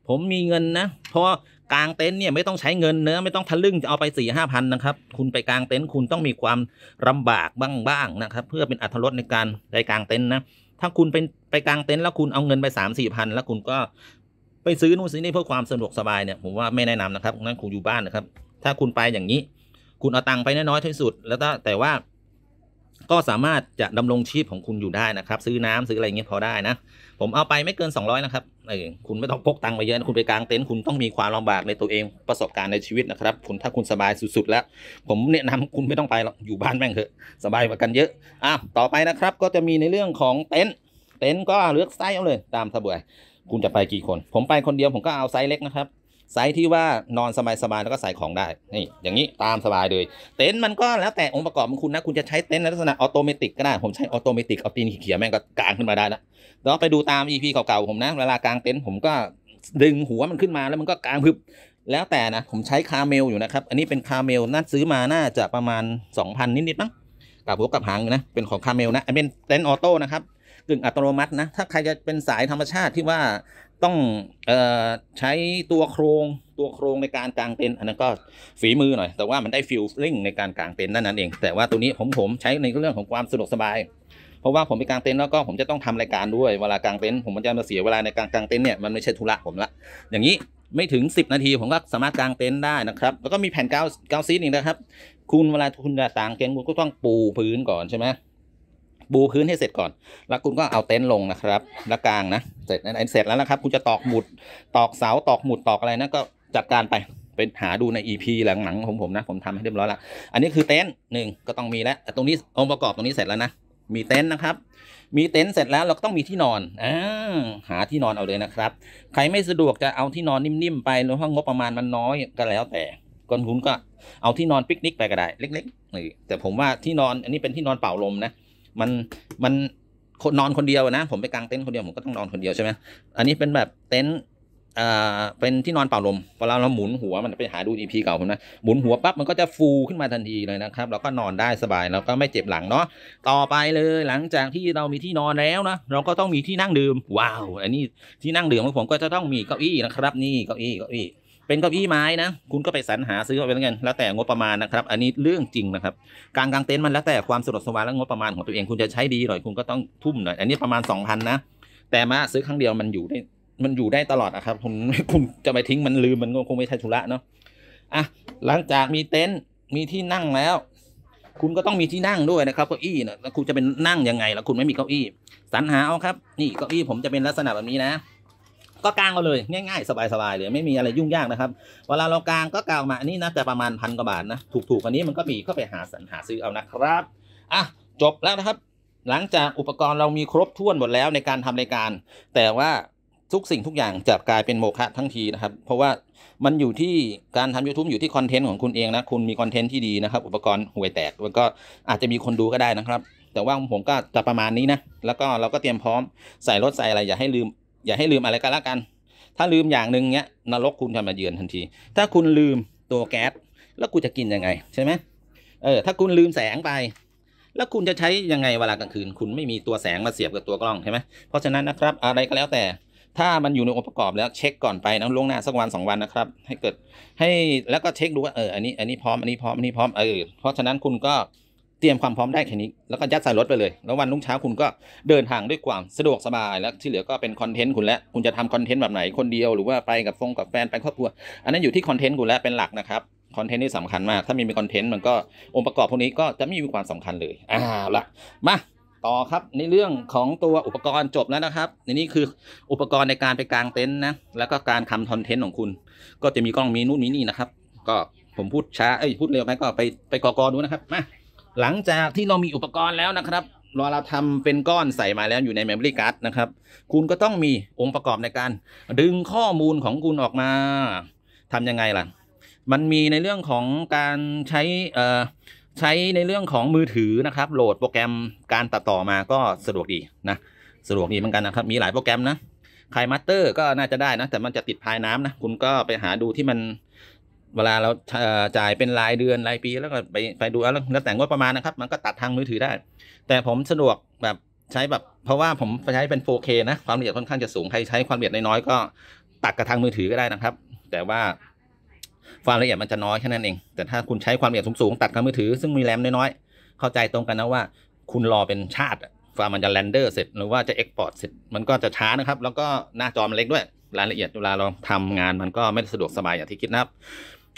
ผมมีเงินนะเพราะกางเต็นท์เนี่ย ไม่ต้องใช้ เงินเนื้อ ไม่ต้องทะลึ่งจะ เอาไป4ี่ห้าพันนะครับ คุณไปกางเต็นท์คุณต้องมีความลาบากบ้างๆนะครับ เพื่อเป็นอัตลสในการไปกางเต็นท์นะถ้าคุณเป็นไปกางเต็นท์แล้วคุณเอาเงินไป3ามสี่พันแล้วคุณก็ไปซื้อนู่นซื้อนี่เพื่อความสะดวกสบายเนี่ยผมว่าไม่แนะนำนะครับงั้นคุณอยู่บ้านนะครับถ้าคุณไปอย่างนี้คุณ เอาตังค์ไปน้อยยที่สุด แล้วแต่ว่าก็สามารถจะดำรงชีพของคุณอยู่ได้นะครับ ซื้อน้ำซื้ออะไรเงี้ยพอได้นะ ผมเอาไปไม่เกิน 200นะครับเออคุณไม่ต้องพกตังค์ไปเยอะ คุณไปกลางเต็นท์คุณต้องมีความลำบากในตัวเองประสบการณ์ในชีวิตนะครับคุณถ้าคุณสบายสุด ๆ แล้ว ผมแนะนำคุณไม่ต้องไปหรอกอยู่บ้านแม่งเถอะสบายกว่ากันเยอะอ้าวต่อไปนะครับก็จะมีในเรื่องของเต็นท์เต็นท์ก็เลือกไซส์เอาเลย ตามสบายคุณจะไปกี่คน ผมไปคนเดียวผมก็เอาไซส์ เล็กนะครับไซส์ที่ว่านอนสบายๆแล้วก็ใส่ของได้ นี่ อย่างนี้ตามสบายเลย เต็นท์มันก็แล้วแต่องค์ประกอบของคุณนะคุณจะใช้เต็นท์ในลักษณะออโตเมติกก็ได้ ผมใช้ออโตเมติกเอาตีนเขี่ยแม่งก็กางขึ้นมาได้ละแล้วไปดูตาม EP เก่าๆผมนะเวลากางเต็นท์ผมก็ดึงหัวมันขึ้นมา แล้วมันก็กางพึบแล้วแต่นะ ผมใช้คาเมลอยู่นะครับอันนี้เป็นคาเมลน่าซื้อมาน่าจะประมาณ2,000 นิดๆมั้งกับหัวกับหางนะเป็นของคาเมลนะอันเป็นเต็นท์ออโต้นะครับกึ่งอัตโนมัตินะถ้าใครจะเป็นสายธรรมชาติที่ว่าต้องอใช้ตัวโครงตัวโครงในการกางเต็นท์อันนั้นก็ฝีมือหน่อย แต่ว่ามันได้ฟิลลิ่งในการกางเต็นท์นั่นนั่นเอง แต่ว่าตัวนี้ผมผมใช้ในเรื่องของความสะดวกสบาย เพราะว่าผมไปกางเต็นท์แล้วก็ผมจะต้องทำรายการด้วยเวลากางเต็นท์ผมมันจะมาเสียเวลาในการกางเต็นท์เนี่ยมันไม่ใช่ธุระผมละอย่างนี้ไม่ถึง 10 นาทีผมก็สามารถกางเต็นท์ได้นะครับ แล้วก็มีแผ่นกาวกาวซีดอีกนะครับ คุณเวลาคุณจะ่างเต็นท์คุณก็ต้องปูพื้นก่อนใช่ไหมบูพื้นให้เสร็จก่อน แล้วคุณก็เอาเต็นท์ลงนะครับ แล้วกลางนะ เสร็จนั้นเสร็จแล้วนะครับ คุณจะตอกหมุด ตอกเสา ตอกหมุด ตอกอะไรนะก็จัดการไปเป็นหาดูใน EP หลังหังของผมนะ ผมทำให้เรียบร้อยละอันนี้คือเต็นท์หนึ่งก็ต้องมีแล้ว แต่ตรงนี้องค์ประกอบตรงนี้เสร็จแล้วนะ มีเต็นท์นะครับ มีเต็นท์เสร็จแล้วเราก็ต้องมีที่นอนอ่าหาที่นอนเอาเลยนะครับ ใครไม่สะดวกจะเอาที่นอนนิ่มๆไป หรือว่างบประมาณมันน้อยก็แล้วแต่กนคุณก็เอาที่นอนปิกนิกไปก็ได้ เล็กๆ แต่ผมว่าที่นอนอันนี้เป็นที่นอนเป่าลมนะมันมันนอนคนเดียวนะ ผมไปกางเต็นท์คนเดียวผมก็ต้องนอนคนเดียวใช่ไหมอันนี้เป็นแบบเต็นท์อ่าเป็นที่นอนเป่าลมเวลาเราหมุนหัวมันไปหาดูอีพีเก่าผมนะหมุนหัวปั๊บมันก็จะฟูขึ้นมาทันทีเลยนะครับเราก็นอนได้สบายแล้วก็ไม่เจ็บหลังเนาะต่อไปเลยหลังจากที่เรามีที่นอนแล้วนะเราก็ต้องมีที่นั่งดื่มว้าวอันนี้ที่นั่งดื่มของผมก็จะต้องมีเก้าอี้นะครับนี่เก้าอี้เก้าอี้เป็นเก้าอี้ไม้นะ คุณก็ไปสรรหาซื้อเอาไปแล้วกัน แล้วแต่งบประมาณนะครับ อันนี้เรื่องจริงนะครับ การกางเต็นท์มันแล้วแต่ความสะดวกสบายและงบประมาณของตัวเอง คุณจะใช้ดีหน่อย คุณก็ต้องทุ่มหน่อย อันนี้ประมาณ2 0 0ันะ แต่มาซื้อครั้งเดียวมันอยู่ได้ มันอยู่ได้ตลอดนะครับ คุณคุณจะไปทิ้งมันลืมมันก็คงไม่ใช่ธุระเนาะ อ่ะ หลังจากมีเต็นท์ มีที่นั่งแล้ว คุณก็ต้องมีที่นั่งด้วยนะครับเก้าอี้นะคุณจะเป็นนั่งยังไง แล้วคุณไม่มีเก้าอี้ สรรหาเอาครับ นี่เก้าอี้ผมจะเป็นลักษณะแบบนี้นะก็กางเอาเลยง่ายๆสบายๆเลย ไม่มีอะไรยุ่งยากนะครับ เวลาเรากางก็กางมาอันนี้นะแต่ประมาณพันกว่าบาทนะถูกๆอันนี้มันก็มีก็ไปหาสรรหาซื้อเอานะครับอ่ะจบแล้วนะครับ หลังจากอุปกรณ์เรามีครบถ้วนหมดแล้วในการทำรายการ แต่ว่าทุกสิ่งทุกอย่างจะกลายเป็นโมฆะทั้งทีนะครับเพราะว่ามันอยู่ที่การทำ YouTube อยู่ที่คอนเทนต์ของคุณเองนะคุณมีคอนเทนต์ที่ดีนะครับ อุปกรณ์ห่วยแตกมันก็อาจจะมีคนดูก็ได้นะครับ แต่ว่าผมก็จะประมาณนี้นะแล้วก็เราก็เตรียมพร้อมใส่รถใส่อะไรอย่าให้ลืมอย่า ให้ลืมอะไรกันละกัน ถ้าลืมอย่างหนึ่งเนี้ยนรกคุณจะมาเยือนทันที ถ้าคุณลืมตัวแก๊สแล้วกูจะกินยังไงใช่ไหมเออถ้าคุณลืมแสงไป แล้วคุณจะใช้ยังไงเวลากลางคืน คุณไม่มีตัวแสงมาเสียบกับตัวกล้องใช่ไหม เพราะฉะนั้นนะครับ อะไรก็แล้วแต่ถ้ามันอยู่ในองค์ประกอบแล้วเช็คก่อนไปนะล่วงหน้าสักวันสองวันนะครับ ให้เกิดให้แล้วก็เช็คดูว่าเอออันนี้อันนี้พร้อมอันนี้พร้อมอันนี้พร้อมเออเพราะฉะนั้นคุณก็เตรียมความพร้อมได้แค่นี้ แล้วก็ยัดใส่รถไปเลย แล้ววันรุ่งเช้าคุณก็เดินทางด้วยความสะดวกสบาย แล้วที่เหลือก็เป็นคอนเทนต์คุณแล้ว คุณจะทำคอนเทนต์แบบไหนคนเดียว หรือว่าไปกับฟงกับแฟนไปครอบครัว อันนั้นอยู่ที่คอนเทนต์คุณแล้วเป็นหลักนะครับ คอนเทนต์นี่สำคัญมาก ถ้ามีมีคอนเทนต์มันก็องค์ประกอบพวกนี้ก็จะไม่มีความสำคัญเลยอ่าละมาต่อครับในเรื่องของตัวอุปกรณ์จบแล้วนะครับในนี้คืออุปกรณ์ในการไปกางเต็นท์นะ แล้วก็การทำคอนเทนต์ของคุณ ก็จะมีกล้องมีนู่นมีนี่นะครับ ก็ผมพูดช้าเอ้ยพูดเร็วไหมก็ไปไปกอกอดูนะครับมาหลังจากที่เรามีอุปกรณ์แล้วนะครับ เราเราทำเป็นก้อนใส่มาแล้วอยู่ในม m e ร o r การ์ดนะครับ คุณก็ต้องมีองค์ประกอบในการ ดึงข้อมูลของคุณออกมาทำยังไงล่ะ มันมีในเรื่องของการใช้ใช้ในเรื่องของมือถือนะครับ โหลดโปรแกรมการตัดต่อมาก็สะดวกดีนะ สะดวกดีเหมือนกันนะครับ มีหลายโปรแกรมนะคายมัตเตอร์ก็น่าจะได้นะแต่มันจะติดภายน้ำนะ คุณก็ไปหาดูที่มันเวลาเราจ่ายเป็นรายเดือนรายปี แล้วก็ไปไปดูแล้วแต่งวดประมาณนะครับ มันก็ตัดทางมือถือได้ แต่ผมสะดวกแบบใช้แบบ เพราะว่าผมใช้เป็น 4K นะ ความละเอียดค่อนข้างจะสูง ใครใช้ความละเอียดน้อย ๆ ก็ตัดกระทางมือถือก็ได้นะครับ แต่ว่า ความละเอียดมันจะน้อยแค่นั้นเอง แต่ถ้าคุณใช้ความละเอียดสูงๆตัดกับมือถือซึ่งมีแรมน้อยๆเข้าใจตรงกันนะว่า คุณรอเป็นชาติฟ้ามันจะแรนเดอร์เสร็จหรือว่าจะเอ็กพอร์ตเสร็จ มันก็จะช้านะครับแล้วก็หน้าจอมันเล็กด้วยรายละเอียดเวลาเราทำงานมันก็ไม่สะดวกสบายอย่างที่คิดนะครับ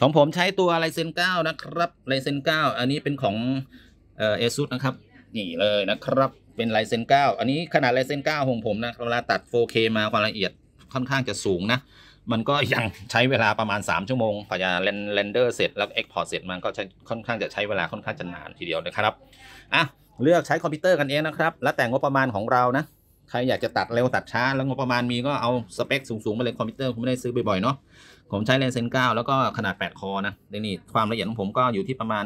ของผมใช้ตัวไรเซนเก้านะครับไรเซนเก้าอันนี้เป็นของเอซูสนะครับ นี่เลยนะครับ เป็นไรเซนเก้าอันนี้ขนาดไรเซนเก้าของผมนะ เวลาตัด 4K มา ความละเอียดค่อนข้างจะสูงนะ มันก็ยังใช้เวลาประมาณ 3 ชั่วโมงฝ่าจะเรนเดอร์เสร็จแล้วเอ็กพอร์ตเสร็จมันก็ค่อนข้างจะใช้เวลาค่อนข้างจะนานทีเดียวนะครับ อ่ะ เลือกใช้คอมพิวเตอร์กันเองนะครับ แล้วแต่งบประมาณของเรานะใครอยากจะตัดเร็วตัดช้าแล้วงบประมาณมีก็เอาสเปคสูงๆมาเลยคอมพิวเตอร์ผมไม่ได้ซื้อบ่อยๆเนาะผมใช้เลนส์เซนเก้าแล้วก็ขนาด 8 คอนะนี่ความละเอียดของผมก็อยู่ที่ประมาณ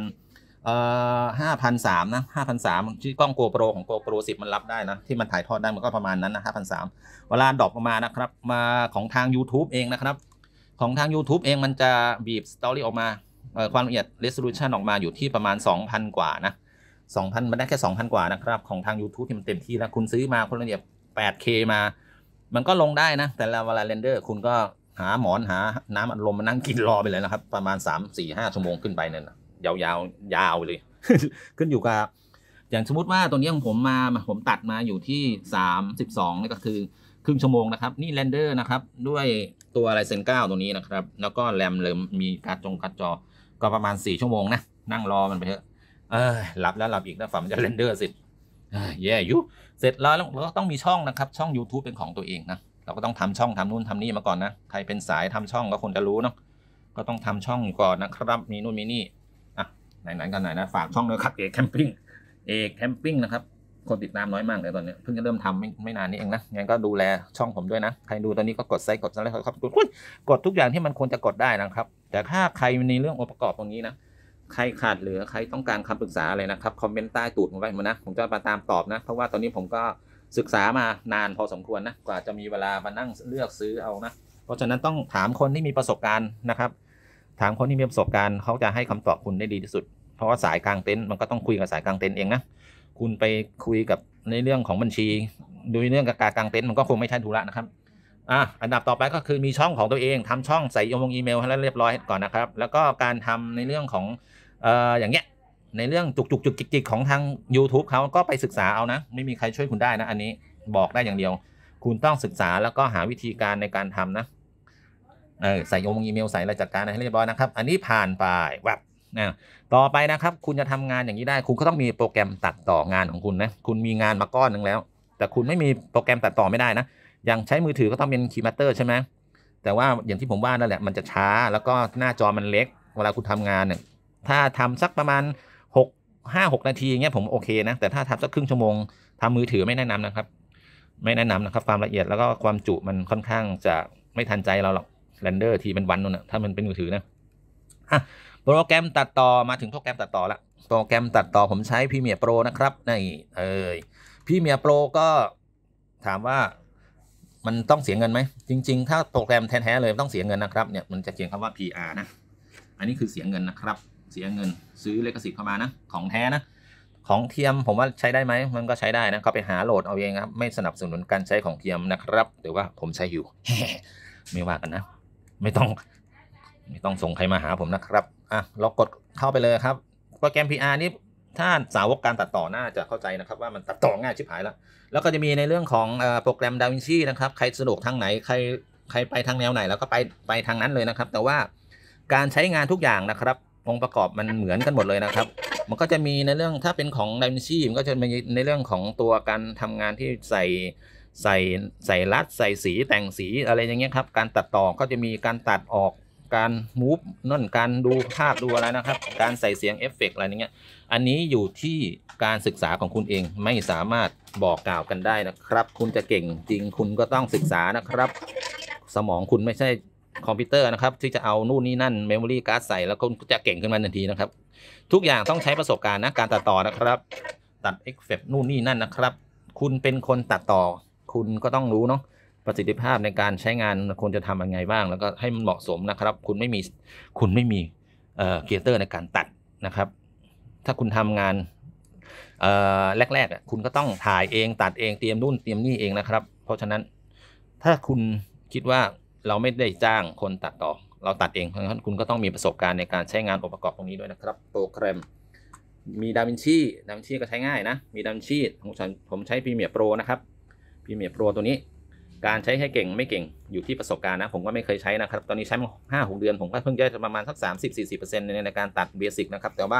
เอ่อห้าพันสามนะห้าพันสามที่กล้องโกโปรของโกโปรสิบมันรับได้นะ ที่มันถ่ายทอดได้มันก็ประมาณนั้นนะห้าพันสามเวลาดรอปออกมานะครับ มาของทาง YouTube เองนะครับ ของทาง YouTube เองมันจะบีบสตอรี่ออกมาความละเอียดเรสโซลูชันออกมาอยู่ที่ประมาณ 2,000 กว่านะ2,000 มันได้แค่ 2,000 กว่านะครับ ของทาง YouTube ที่มันเต็มที่แล้ว คุณซื้อมาคนละเนี่ย 8K มา มันก็ลงได้นะ แต่ละเวลาเรนเดอร์ คุณก็หาหมอนหาน้ำอัดลมมานั่งกินรอไปเลยนะครับ ประมาณ3 4 5 ชั่วโมงขึ้นไปเนี่ยยาวยาวยาวเลย ขึ้นอยู่กับ อย่างสมมติว่าตัวนี้ของผมมาผมตัดมาอยู่ที่ 32นี่ก็คือครึ่งชั่วโมงนะครับ นี่เรนเดอร์นะครับ ด้วยตัวไรเซนเก้าตัวนี้นะครับแล้วก็แรมเลยมมีการ์ดจงการ์ดจอก็ประมาณ 4 ชั่วโมงนะ นั่งรอมันไปเถอะหลับแล้วหลับอีกนะฝันมันจะเรนเดอร์สิแย่ยุ เสร็จแล้วเราก็ต้องมีช่องนะครับช่อง YouTube เป็นของตัวเองนะเราก็ต้องทำช่องทำนู่นทำนี่มาก่อนนะ ใครเป็นสายทำช่องก็คงจะรู้เนาะก็ต้องทำช่องก่อนนะครับมีนู่นมีนี่อ่ะไหนๆกันไหนนะฝากช่องเลยครับเอกแคมปิ้งเอกแคมปิ้งนะครับคนติดตามน้อยมากเลยตอนนี้เพิ่งจะเริ่มทำไม่ไม่นานนี้เองนะงั้นก็ดูแลช่องผมด้วยนะ ใครดูตอนนี้ก็กดไซค์กดอะไรครับกดกดทุกอย่างที่มันควรจะกดได้นะครับแต่ถ้าใครในเรื่ององค์ประกอบตรงนี้นะใครขาดเหลือใครต้องการคำปรึกษาอะไรนะครับคอมเมนต์ใต้ตูดผมไว้มานะผมจะมาตามตอบนะ เพราะว่าตอนนี้ผมก็ศึกษามานานพอสมควรนะกว่าจะมีเวลามานั่งเลือกซื้อเอานะเพราะฉะนั้นต้องถามคนที่มีประสบการณ์นะครับ ถามคนที่มีประสบการณ์เขาจะให้คำตอบคุณได้ดีที่สุด เพราะว่าสายกลางเต็นท์มันก็ต้องคุยกับสายกลางเต็นท์เองนะคุณไปคุยกับในเรื่องของบัญชี ดูเรื่องกับการกลางเต็นท์มันก็คงไม่ใช่ธุระนะครับอ่ะอันดับต่อไปก็คือมีช่องของตัวเอง ทำช่องใส่งอีเมลให้เรียบร้อยก่อนนะครับ แล้วก็การทำในเรื่องของอย่างเงี้ยในเรื่องจุกจุกจุกจิกของทาง YouTube เขาก็ไปศึกษาเอานะ ไม่มีใครช่วยคุณได้นะอันนี้บอกได้อย่างเดียว คุณต้องศึกษาแล้วก็หาวิธีการในการทำนะเออใส่ยงอีเมลใส่อะไรจัดการให้เรียบร้อยนะครับ อันนี้ผ่านไปวับนะต่อไปนะครับ คุณจะทำงานอย่างนี้ได้ คุณก็ต้องมีโปรแกรมตัดต่องานของคุณนะคุณมีงานมาก้อนหนึ่งแล้ว แต่คุณไม่มีโปรแกรมตัดต่อไม่ได้นะ อย่างใช้มือถือก็ต้องเป็นคีย์มาเตอร์ใช่ไหมแต่ว่าอย่างที่ผมว่านั่นแหละมันจะช้าแล้วก็หน้าจอมันเล็ก เวลาคุณทำงานเนี่ยถ้าทำสักประมาณ6 5 6นาทีเงี้ยผมโอเค นะ แต่ถ้าทำสัก ครึ่งชั่วโมงทำมือถือ ไม่ แนะนำนะครับ ไม่แนะนำนะครับ ความละเอียดแล้วก็ความจุมันค่อนข้างจะไม่ทันใจเรา หรอกแรนเดอร์ ทีเป็นวันนู่นนะถ้ามันเป็นมือถือนะอ่ะโปรแกรมตัดต่อมาถึงโปรแกรมตัดต่อละโปรแกรมตัดต่อผมใช้พรีเมียร์โปรนะครับในเอยพรีเมียร์โปรก็ถามว่ามันต้องเสียเงินไหมจริงๆ ถ้าโปรแกรมแท้ๆเลยต้องเสียเงินนะครับเนี่ยมันจะเขียนคำว่า PR นะอันนี้คือเสียเงินนะครับเสียเงิน ซื้อเลขสิทธิ์เข้ามานะ ของแท้นะ ของเทียมผมว่าใช้ได้ไหมมันก็ใช้ได้นะเขาไปหาโหลดเอาเองครับไม่สนับสนุนการใช้ของเทียมนะครับแต่ว่าผมใช้อยู่ไม่ว่ากันนะ ไม่ต้องไม่ต้องส่งใครมาหาผมนะครับอ่ะเรากดเข้าไปเลยครับโปรแกรม PR นี่ถ้าสาวกการตัดต่อน่าจะเข้าใจนะครับ ว่ามันตัดต่อง่ายชิบหายแล้วแล้วก็จะมีในเรื่องของโปรแกรมดาวินชีนะครับ ใครสะดวกทางไหนใครใครไปทางแนวไหนแล้วก็ไปไปทางนั้นเลยนะครับ แต่ว่าการใช้งานทุกอย่างนะครับองค์ประกอบมันเหมือนกันหมดเลยนะครับ มันก็จะมีในเรื่องถ้าเป็นของไดมินชีมันก็จะมีในเรื่องของตัวการทำงานที่ใส่ใส่ใส่รัดใส่สีแต่งสีอะไรอย่างเงี้ยครับ การตัดต่อก็จะมีการตัดออกการมูฟนั่นการดูภาพดูอะไรนะครับ การใส่เสียงเอฟเฟกอะไรเงี้ย อันนี้อยู่ที่การศึกษาของคุณเอง ไม่สามารถบอกกล่าวกันได้นะครับคุณจะเก่งจริงคุณก็ต้องศึกษานะครับ สมองคุณไม่ใช่คอมพิวเตอร์นะครับที่จะเอานู่นนี่นั่นเมมโมรี่การ์ดใส่แล้วก็จะเก่งขึ้นมาทันทีนะครับ ทุกอย่างต้องใช้ประสบการณ์นะการตัดต่อนะครับ ตัดเอ็กเฟนู่นนี่นั่นนะครับ คุณเป็นคนตัดต่อ คุณก็ต้องรู้เนาะประสิทธิภาพในการใช้งานควรจะทำยังไงบ้าง แล้วก็ให้มันเหมาะสมนะครับ คุณไม่มีคุณไม่มีเอ่อเกียร์เตอร์ในการตัดนะครับ ถ้าคุณทำงานเอ่อแรกๆคุณก็ต้องถ่ายเองตัดเองเตรียมนู่นเตรียมนี่เองนะครับเพราะฉะนั้นถ้าคุณคิดว่าเราไม่ได้จ้างคนตัดต่อ เราตัดเองเพราะฉะนั้นคุณก็ต้องมีประสบการณ์ในการใช้งานองค์ประกอบตรงนี้ด้วยนะครับ โปรแกรม มีดาวินชีดาวินชีก็ใช้ง่ายนะ มีดาวินชีผมผมใช้พรีเมียร์โปรนะครับพรีเมียร์โปรตัวนี้ การใช้ให้เก่งไม่เก่ง อยู่ที่ประสบการณ์นะ ผมก็ไม่เคยใช้นะครับ ตอนนี้ใช้มาห้าหกเดือน ผมก็เพิ่งได้ประมาณสักสามสิบสี่สิบเปอร์เซ็นต์ในการตัดเบสิกนะครับ แต่ว่า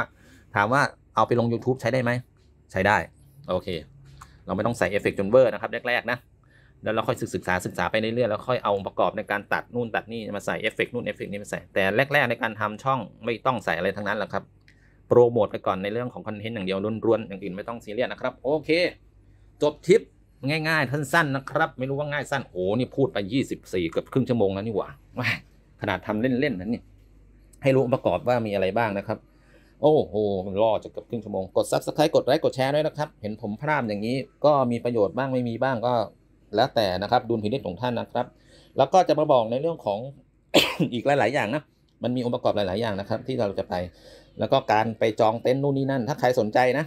ถามว่าเอาไปลง YouTube ใช้ได้ไหม ใช้ได้ โอเค เราไม่ต้องใส่เอฟเฟกต์จนเวอร์นะครับแรกๆนะแล้วเราค่อยศึกษาศึกษาไปเรื่อยๆแล้วค่อยเอาองค์ประกอบในการตัด นู่นตัดนี่มาใส่เอฟเฟกนู่นเอฟเฟกนี่มาใส่ แต่แรก ๆ ในการทำช่องไม่ต้องใส่อะไรทั้งนั้นแหละครับโปรโมทไปก่อนในเรื่องของคอนเทนต์อย่างเดียวรวนๆอย่างอื่นไม่ต้องซีเรียสนะครับ โอเค จบทิปง่ายๆท่านสั้นนะครับ ไม่รู้ว่าง่ายสั้นโอ้ นี่พูดไป 24 เกือบครึ่งชั่วโมงแล้วนี่หว่าขนาดทำเล่นๆนั้นเนี่ยให้รู้องค์ประกอบว่ามีอะไรบ้างนะครับโอ้โหนรอจะเกือบครึ่งชั่วโมงกดซับสไครต์กดไลค์กดแชร์ด้วยนะครับเห็นผมพลาดอย่างนี้ก็มีประโยชน์บ้างไม่มีบ้างก็แล้วแต่นะครับดุลพินิจของท่านนะครับ แล้วก็จะมาบอกในเรื่องของอีกหลาย ๆอย่างนะมันมีองค์ประกอบหลายๆอย่างนะครับ ที่เราจะไปแล้วก็การไปจองเต็นท์นู่นนี่นั่นถ้าใครสนใจนะ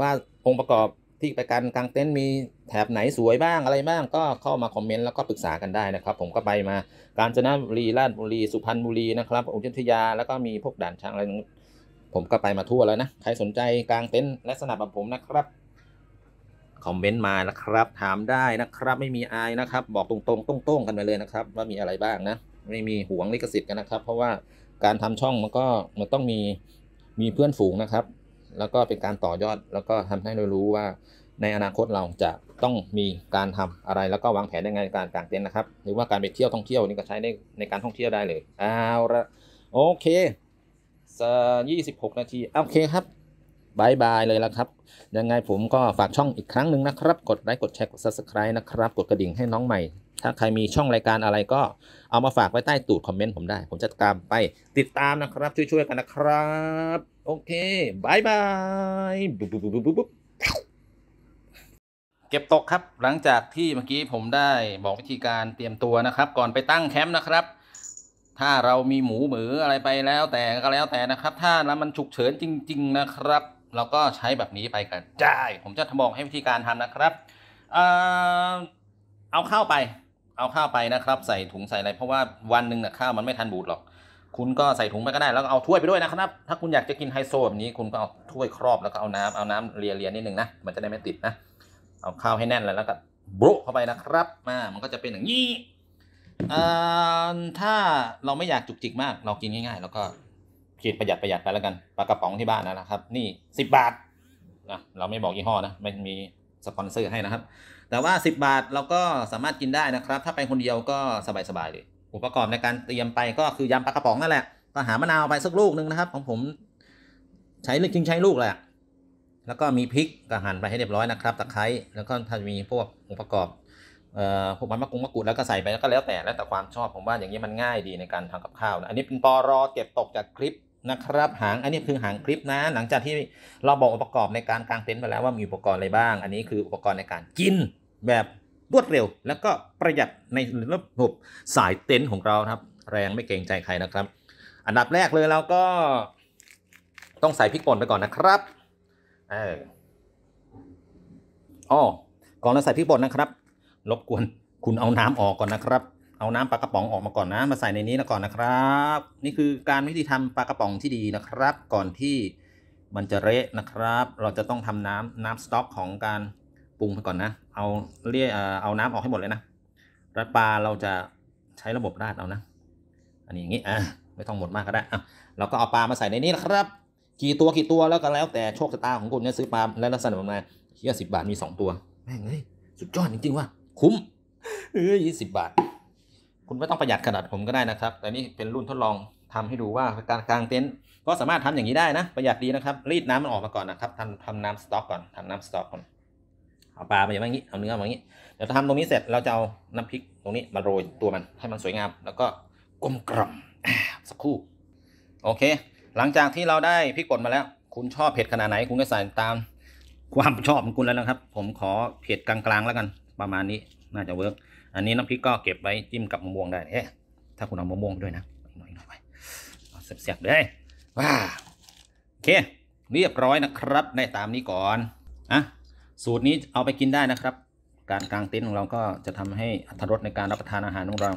ว่าองค์ประกอบที่ไปการกางเต็นท์มีแถบไหนสวยบ้างอะไรบ้าง ก็เข้ามาคอมเมนต์แล้วก็ปรึกษากันได้นะครับ ผมก็ไปมาการจนบุรีราชบุรีสุพรรณบุรีนะครับอุทยาแล้วก็มีพวกด่านช้างอะไร ผมก็ไปมาทั่วแล้วนะใครสนใจกางเต็นท์ลักษณะแบบผมนะครับคอมเมนต์มานะครับ ถามได้นะครับ ไม่มีอายนะครับ บอกตรงๆต้งๆ กันไปเลยนะครับ ว่ามีอะไรบ้างนะ ไม่มีห่วงลิขสิทธิ์กันนะครับ เพราะว่าการทำช่องมันก็มันต้องมี มีเพื่อนฝูงนะครับ แล้วก็เป็นการต่อยอด แล้วก็ทำให้เรารู้ว่า ในอนาคตเรา จะต้องมีการทำอะไร แล้วก็วางแผนในงไงการกางเต็นท์นะครับ หรือว่าการไปเที่ยวท่องเที่ยวนี่ก็ใช้ในในการท่องเที่ยวได้เลย เอาละโอเคยี่สิบหกนาที โอเคครับบายบายเลยละครับ ยังไงผมก็ฝากช่องอีกครั้งหนึ่งนะครับ กดไลค์กดแชร์กด subscribe นะครับ กดกระดิ่งให้น้องใหม่ ถ้าใครมีช่องรายการอะไรก็ เอามาฝาก ไว้ใต้ตูดคอมเมนต์ผมได้ ผมจะตามไป ติดตามนะครับช่วยๆกันนะครับ โอเคบายบายเก็บตกครับหลังจากที่เมื่อกี้ผมได้บอกวิธีการเตรียมตัวนะครับ ก่อนไปตั้งแคมป์นะครับ ถ้าเรามีหมูหมืออะไรไปแล้ว แต่ก็แล้วแต่นะครับ ถ้ามันฉุกเฉินจริง ๆนะครับเราก็ใช้แบบนี้ไปกันได้ผมจะทบอกให้วิธีการทำนะครับ เอาข้าวไป เอาข้าวไปนะครับ ใส่ถุงใส่อะไร เพราะว่าวันหนึ่งนะข้าวมันไม่ทันบูดหรอก คุณก็ใส่ถุงไปก็ได้ แล้วเอาถ้วยไปด้วยนะครับ ถ้าคุณอยากจะกินไฮโซแบบนี้ คุณก็เอาถ้วยครอบแล้วก็เอาน้ำเอาน้ำเลียๆีนิดนึงนะ มันจะได้ไม่ติดนะ เอาข้าวให้แน่นแล้วแล้วก็บ๊คเข้าไปนะครับมามันก็จะเป็นอย่างนี้ถ้าเราไม่อยากจุกจิกมาก เรากินง่ายๆ แล้วก็กิน ประหยัดประหยัดไปแล้วกันปลากระป๋องที่บ้านนะครับนี่สิบบาทนะเราไม่บอกยี่ห้อนะไม่มีสปอนเซอร์ให้นะครับ แต่ว่า 10 บาทเราก็สามารถกินได้นะครับ ถ้าไปคนเดียวก็สบายๆเลยอุปกรณ์ในการเตรียมไปก็คือยำปลากระป๋องนั่นแหละก็หามะนาวไปสักลูกหนึ่งนะครับ ของผมใช้เลือกจริงใช้ลูกแหละแล้วก็มีพริกก็หั่นไปให้เรียบร้อยนะครับตะไคร้แล้วก็ถ้ามีพวกองค์ประกอบเอ่อพวกมันมะกรุงมะกรูดแล้วก็ใส่ไปแล้วก็แล้วแต่ แล้วแต่ความชอบผมว่าอย่างนี้มันง่ายดีในการทำกับข้าวนะอันนี้เป็นปอรอเก็บ ตก จากคลิปนะครับหางอันนี้คือหางคลิปนะ หลังจากที่เราบอกองค์ประกอบในการกางเต็นท์ไปแล้วว่ามีอุปกรณ์อะไรบ้าง อันนี้คืออุปกรณ์ในการกินแบบรวดเร็ว แล้วก็ประหยัดในระบบสายเต็นท์ของเราครับ แรงไม่เกรงใจใครนะครับ อันดับแรกเลยเราก็ต้องใส่พริกป่นไปก่อนนะครับเอออ๋อก่อนเราใส่พริกป่นนะครับรบกวนคุณเอาน้ำออกก่อนนะครับเอาน้ำปลากระป๋องออกมาก่อนนะมาใส่ในนี้แล้วก่อนนะครับ นี่คือการวิธีทำปลากระป๋องที่ดีนะครับ ก่อนที่มันจะเละนะครับ เราจะต้องทำน้ำน้ำสต็อกของการปรุงไปก่อนนะเอาเรียเอาน้ำออกให้หมดเลยนะรัดปลาเราจะใช้ระบบราดเอานะ อันนี้อย่างนี้อ่ะไม่ต้องหมดมากก็ได้อ่ะเราก็เอาปลามาใส่ในนี้นะครับ กี่ตัวกี่ตัวแล้วก็แล้วแต่โชคชะตาของคุณเนี่ยซื้อปลาและลักษณะประมาณเฮียสิบบาทมีสองตัวแม่งเอ้ยสุดยอดจริงๆว่ะคุ้มเอ้ยยี่สิบบาทคุณไม่ต้องประหยัดขนาดผมก็ได้นะครับแต่นี่เป็นรุ่นทดลองทำให้ดูว่า การกลางเต็นท์ก็สามารถทำอย่างนี้ได้นะ ประหยัดดีนะครับ รีดน้ำมันออกมาก่อนนะครับทำทำน้ำสต็อกก่อน ทำน้ำสต็อกก่อนเอาปลามาอย่างนี้เอาเนื้อมาอย่างนี้เดี๋ยวทำตรงนี้เสร็จเราจะเอาน้ำพริกตรงนี้มาโรยตัวมันให้มันสวยงาม แล้วก็กลมกล่อมสักครู่ โอเค หลังจากที่เราได้พริกป่นมาแล้ว คุณชอบเผ็ดขนาดไหนคุณก็ใส่ตามความชอบของคุณแล้วนะครับ ผมขอเผ็ดกลางๆ แล้วกันประมาณนี้ น่าจะเวิร์กอันนี้น้ำพริกก็เก็บไว้จิ้มกับมะม่วงได้เฮ้ถ้าคุณเอามะม่วงไปด้วยนะหน่อยหน่อยเสียบๆเลยว้าโอเคเรียบร้อยนะครับ ได้ตามนี้ก่อนอ่ะสูตรนี้เอาไปกินได้นะครับ การกางเต็นท์ของเราก็จะทำให้อัตรสในการรับประทานอาหารของเรา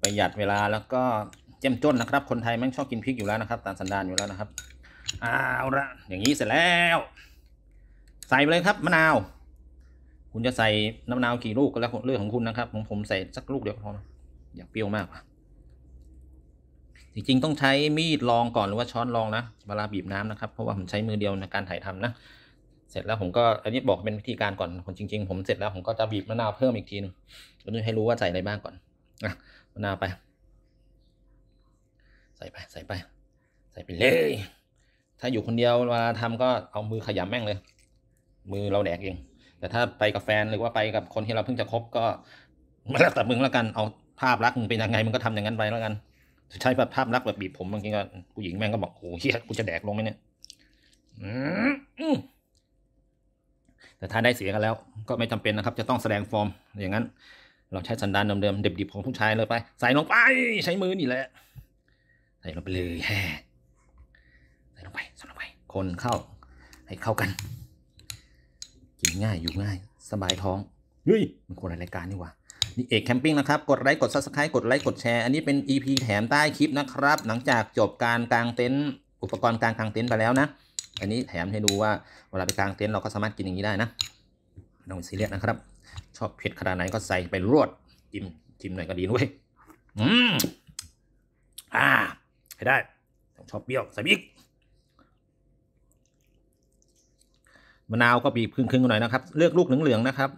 ประหยัดเวลาแล้วก็เจ้มจนนะครับ คนไทยแม่งชอบกินพริกอยู่แล้วนะครับ ตามสันดานอยู่แล้วนะครับเอาละอย่างนี้เสร็จแล้ว ใส่ไปเลยครับมะนาวคุณจะใส่น้ำนาว กี่ลูกก็แล้วเรื่องของคุณนะครับของผมใส่สักลูกเดียวพออยากเปรี้ยวมากจริงๆต้องใช้มีดรองก่อนหรือ ว่า ช้อนรองนะ เวลาบีบน้ำนะครับ เพราะว่า ผมใช้มือเดียว ในการถ่ายทำ นะเสร็จแล้วผมก็อันนี้บอกเป็นวิธีการก่อนผมจริง ๆผมเสร็จแล้ว ผมก็จะบีบมะนาวเพิ่มอีกทีนึงเพื่อให้รู้ว่าใส่อะไรบ้างก่อนอะมะนาวไปใส่ไปใส่ไป ใส่ไปเลย ถ้าอยู่คนเดียวเวลาทำก็เอามือขยำแม่งเลย มือเราแดกเองแต่ถ้าไปกับแฟนหรือว่าไปกับคนที่เราเพิ่งจะคบก็มาแล้วแต่มึงแล้วกันเอาภาพลักษณ์มึงเป็นยังไงมึงก็ทำอย่างนั้นไปแล้วกันใช้แบบภาพลักษณ์แบบบีบผมบางทีก็ผู้หญิงแม่งก็บอกโอ้เฮียกูจะแดกลงไหมเนี่ยแต่ถ้าได้เสียกันแล้วก็ไม่จำเป็นนะครับ จะต้องแสดงฟอร์ม อย่างนั้น เราใช้สันดานเดิมๆเด็บบของผู้ชายเลยไปใส่ลงไปใช้มือนี่แหละใส่ลงไปเลย แฮ่ใส่ลงไปใส่ลงไป คนเข้า ให้เข้ากันกินง่ายอยู่ง่าย สบายท้องเฮ้ยมันคนรายการนี่วะนี่เอกแคมปิ้งนะครับ กดไลค์กดซับสไครต์กดไลค์กดแชร์ อันนี้ เป็น EP แถม ใต้คลิปนะครับ หลังจากจบการกางเต็นท์อุปกรณ์การกางเต็นท์ไปแล้วนะ อันนี้แถมให้ดูว่า เวลา ไปกางเต็นท์เราก็สามารถกินอย่างนี้ได้นะลองซีเรียสนะครับ ชอบเผ็ด ขนาดไหนก็ใส่ไป รวดจิ้มจิ้มหน่อยก็ดีด้วยอืมอ่าให้ได้ชอบเปรี้ยวใส่อีกมะนาว ก็บีบครึ่งๆ หน่อย นะครับ เลือก ลูกเหลืองๆ นะครับ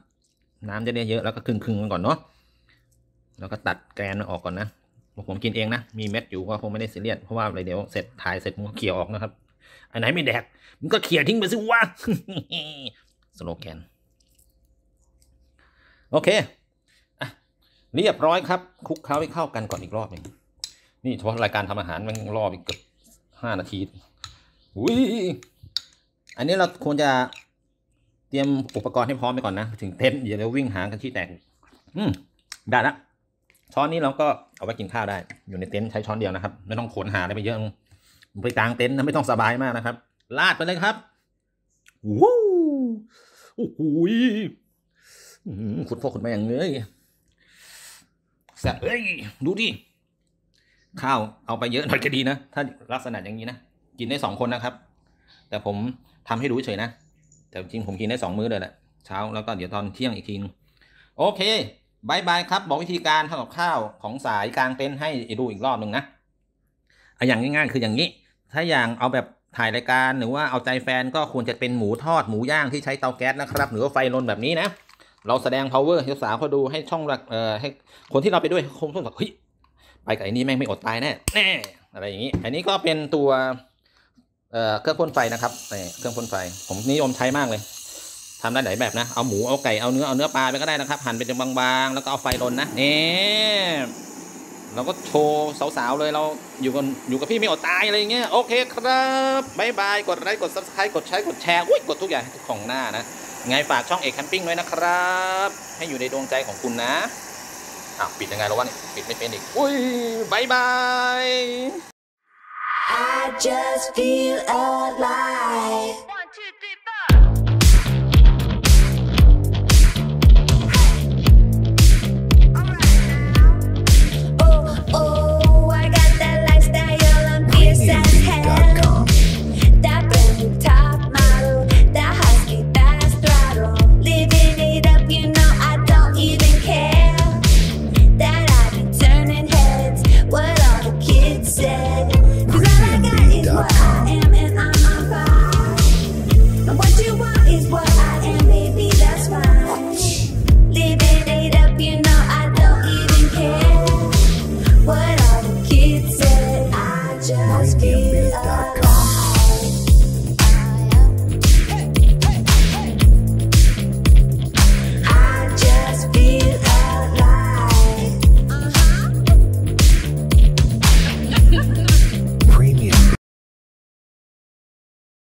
น้ำจะได้เยอะแล้วก็ครึ่งๆกันก่อน เนาะแล้วก็ตัดแกนออกก่อนนะผมกินเอง นะ มีเม็ดอยู่ก็คงไม่ ได้เสียเลียดเพราะว่า อะไร เดี๋ยว เสร็จถ่ายเสร็จมันก็เขี่ยออก นะครับ อันไหนไม่แดก มันก็เขี่ยทิ้ง ไปซิวะสโลแกนโอเคอ่ะเรียบร้อยครับคลุกเคล้าให้เข้ากันก่อนอีกรอบหนึ่งนี่เฉพาะรายการทำอาหารมันรอบอีกเกือบห้านาทีอุ้ยอันนี้เราควรจะตรียมอุปกรณ์ให้พร้อมไปก่อนนะถึงเต็นท์อย่าเราวิ่งหากันที่แตกอืมได้ละ ช้อนนี้เราก็เอาไว้กินข้าวได้อยู่ในเต็นท์ใช้ช้อนเดียวนะครับ ไม่ต้องขนหาอะไรไปเยอะไปกลางเต็นท์นะไม่ต้องสบายมากนะครับ ลาดไปเลยครับว้โอ้โหขุดพ่อขุดแม่อย่างเงยแซ่บเอ้ยดูดิข้าวเอาไปเยอะหน่อยก็ดีนะถ้าลักษณะอย่างนี้นะกินได้สองคนนะครับ แต่ผมทำให้ดูเฉยนะแต่จริงผมกินได้สองมื้อเลยแหละ เช้า แล้วก็เดี๋ยวตอนเที่ยงอีกทีนึงโอเคบายบายครับ บอกวิธีการทำกับข้าวของสายกลางเต็นท์ให้ดูอีกรอบหนึ่งนะออย่างง่ายๆ คืออย่างนี้ถ้าอย่างเอาแบบถ่ายรายการหรือว่าเอาใจแฟนก็ควรจะเป็นหมูทอดหมูย่างที่ใช้เตาแก๊สนะครับหรือว่าไฟลนแบบนี้นะเราแสดง power ให้สาวเขาดูให้ช่องเอ่อให้คนที่เราไปด้วยคงต้องแบบเฮ้ยไปกับไอ้นี่แม่งไม่อดตายแน่แน่อะไรอย่างนี้ อันนี้ก็เป็นตัวเครื่องพ่นไฟนะครับเครื่องพ่นไฟ ผมนิยมใช้มากเลยทำได้หลายแบบนะ เอาหมู เอาไก่ เอาเนื้อ เอาเนื้อปลาไปก็ได้นะครับ หั่นเป็นบางๆ แล้วก็เอาไฟลนนะเนี่เราก็โชว์สาวๆเลยเรา อยู่กันอยู่กับพี่ไม่อดตายอะไรเงี้ยโอเคครับบายบาย กดไลค์กดซับสไครต์กดใช้กดแชร์ อุ้ย กดทุกอย่างทุกของหน้านะ ไงฝากช่องเอกแคมปิ้งไว้นะครับ ให้อยู่ในดวงใจของคุณนะอ่ะปิดยังไงแล้ววะเนี่ยปิดไม่เป็นอีก อุ้ยบายบาย just feel alive.